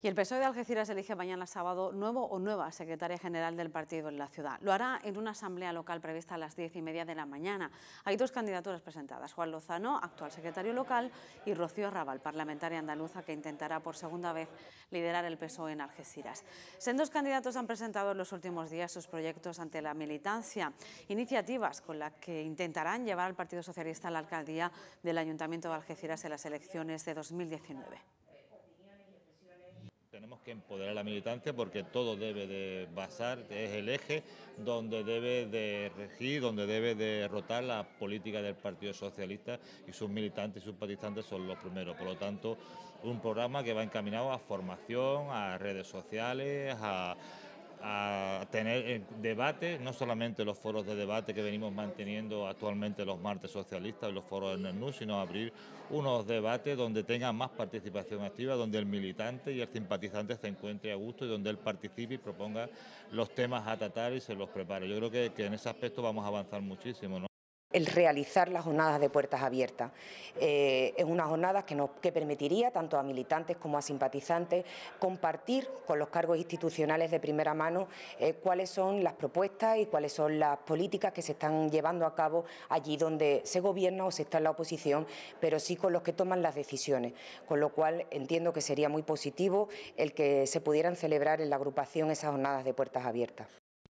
Y el PSOE de Algeciras elige mañana sábado nuevo o nueva secretaria general del partido en la ciudad. Lo hará en una asamblea local prevista a las diez y media de la mañana. Hay dos candidaturas presentadas, Juan Lozano, actual secretario local, y Rocío Raval, parlamentaria andaluza que intentará por segunda vez liderar el PSOE en Algeciras. Sendos candidatos han presentado en los últimos días sus proyectos ante la militancia, iniciativas con las que intentarán llevar al Partido Socialista a la alcaldía del Ayuntamiento de Algeciras en las elecciones de 2019 tenemos que empoderar a la militancia porque todo debe de basar, es el eje donde debe de regir, donde debe de rotar la política del Partido Socialista y sus militantes y sus participantes son los primeros. Por lo tanto, un programa que va encaminado a formación, a redes sociales, a a tener eh, debate, no solamente los foros de debate que venimos manteniendo actualmente los martes socialistas, los foros en el NU, sino abrir unos debates donde tenga más participación activa, donde el militante y el simpatizante se encuentre a gusto y donde él participe y proponga los temas a tratar y se los prepare. Yo creo que, en ese aspecto vamos a avanzar muchísimo, el realizar las jornadas de puertas abiertas. Eh, es una jornada que, permitiría tanto a militantes como a simpatizantes compartir con los cargos institucionales de primera mano eh, cuáles son las propuestas y cuáles son las políticas que se están llevando a cabo allí donde se gobierna o se está en la oposición, pero sí con los que toman las decisiones. Con lo cual entiendo que sería muy positivo el que se pudieran celebrar en la agrupación esas jornadas de puertas abiertas.